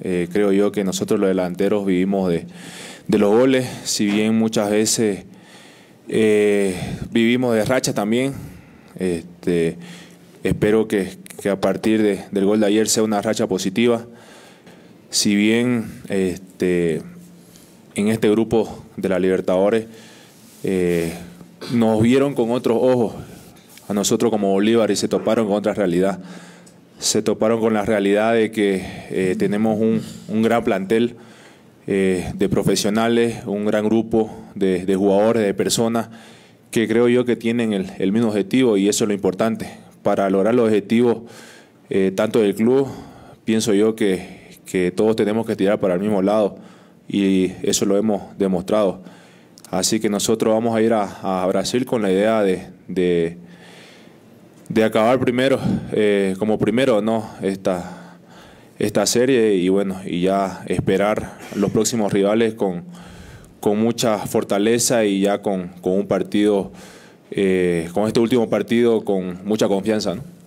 Eh, creo yo que nosotros los delanteros vivimos de, los goles, si bien muchas veces eh, vivimos de racha también. Este, espero que, a partir del gol de ayer sea una racha positiva. Si bien este, en este grupo de la Libertadores eh, nos vieron con otros ojos, a nosotros como Bolívar, y se toparon con otra realidad se toparon con la realidad de que eh, tenemos un, gran plantel eh, de profesionales, un gran grupo de, jugadores, de personas que creo yo que tienen el, mismo objetivo y eso es lo importante. Para lograr los objetivos eh, tanto del club, pienso yo que, todos tenemos que tirar para el mismo lado y eso lo hemos demostrado. Así que nosotros vamos a ir a, Brasil con la idea de de acabar primero, eh, como primero, ¿no? Esta, esta serie y bueno, y ya esperar los próximos rivales con, con mucha fortaleza y ya con, un partido, eh, con este último partido, con mucha confianza, ¿no?